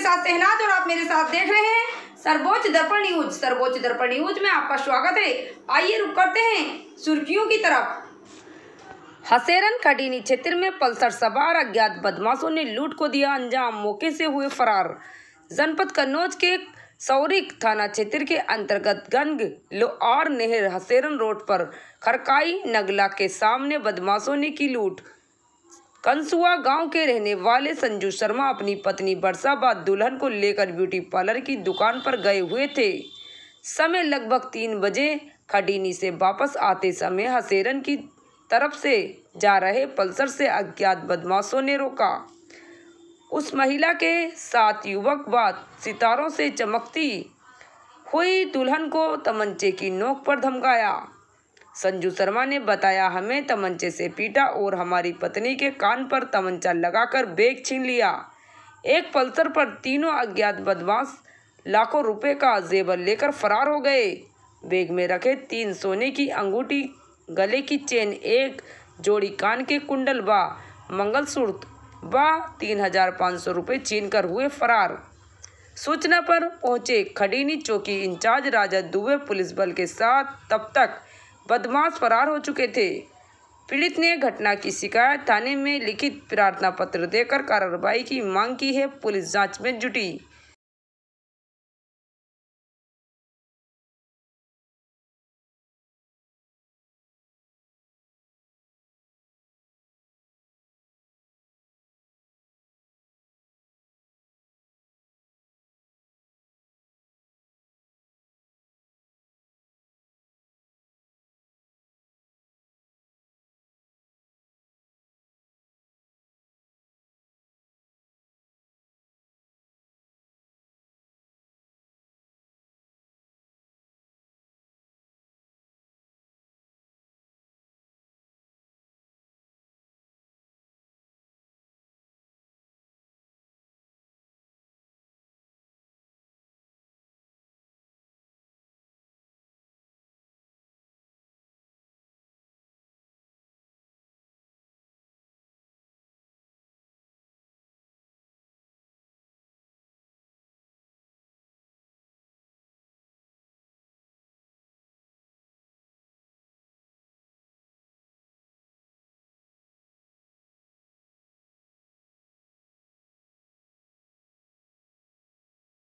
मेरे साथ सहनाज और आप मेरे साथ देख रहे हैं सर्वोच्च दर्पण न्यूज सर्वोच्च दर्पण न्यूज में आपका स्वागत है आइए रुक करते हैं सुर्खियों की तरफ हसेरन कटनी क्षेत्र में पल्सर सवार अज्ञात बदमाशों ने लूट को दिया अंजाम मौके से हुए फरार जनपद कन्नौज के सौरिक थाना क्षेत्र के अंतर्गत गंग लोआर नहर हसेरन रोड पर खरकाई नगला के सामने बदमाशों ने की लूट कंसुआ गांव के रहने वाले संजू शर्मा अपनी पत्नी बाद दुल्हन को लेकर ब्यूटी पार्लर की दुकान पर गए हुए थे समय लगभग तीन बजे खडीनी से वापस आते समय हसेरन की तरफ से जा रहे पल्सर से अज्ञात बदमाशों ने रोका उस महिला के साथ युवक बाद सितारों से चमकती हुई दुल्हन को तमंचे की नोक पर धमकाया संजू शर्मा ने बताया हमें तमंचे से पीटा और हमारी पत्नी के कान पर तमंचा लगाकर बैग छीन लिया एक पल्सर पर तीनों अज्ञात बदमाश लाखों रुपए का जेवर लेकर फरार हो गए बैग में रखे तीन सोने की अंगूठी गले की चेन एक जोड़ी कान के कुंडल बा मंगलसूत्र व तीन हजार पाँच सौ रुपये छीन कर हुए फरार सूचना पर पहुंचे खडीनी चौकी इंचार्ज राजा दुबे पुलिस बल के साथ तब तक बदमाश फरार हो चुके थे पीड़ित ने घटना की शिकायत थाने में लिखित प्रार्थना पत्र देकर कार्रवाई की मांग की है पुलिस जांच में जुटी